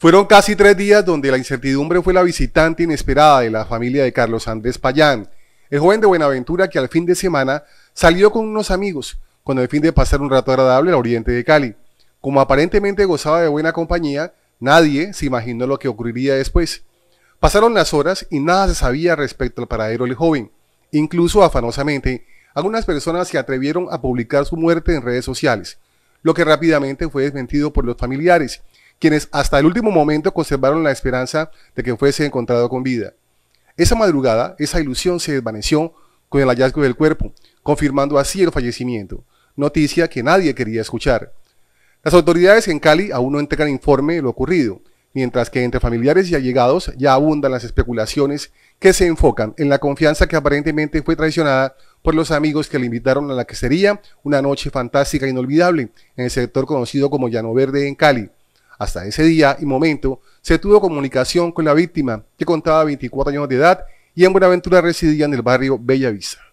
Fueron casi tres días donde la incertidumbre fue la visitante inesperada de la familia de Carlos Andrés Payán, el joven de Buenaventura que al fin de semana salió con unos amigos con el fin de pasar un rato agradable al oriente de Cali. Como aparentemente gozaba de buena compañía, nadie se imaginó lo que ocurriría después. Pasaron las horas y nada se sabía respecto al paradero del joven. Incluso afanosamente, algunas personas se atrevieron a publicar su muerte en redes sociales, lo que rápidamente fue desmentido por los familiares, quienes hasta el último momento conservaron la esperanza de que fuese encontrado con vida. Esa madrugada, esa ilusión se desvaneció con el hallazgo del cuerpo, confirmando así el fallecimiento, noticia que nadie quería escuchar. Las autoridades en Cali aún no entregan informe de lo ocurrido, mientras que entre familiares y allegados ya abundan las especulaciones que se enfocan en la confianza que aparentemente fue traicionada por los amigos que le invitaron a la que sería una noche fantástica e inolvidable en el sector conocido como Llano Verde en Cali, hasta ese día y momento se tuvo comunicación con la víctima, que contaba 24 años de edad y en Buenaventura residía en el barrio Bella Vista.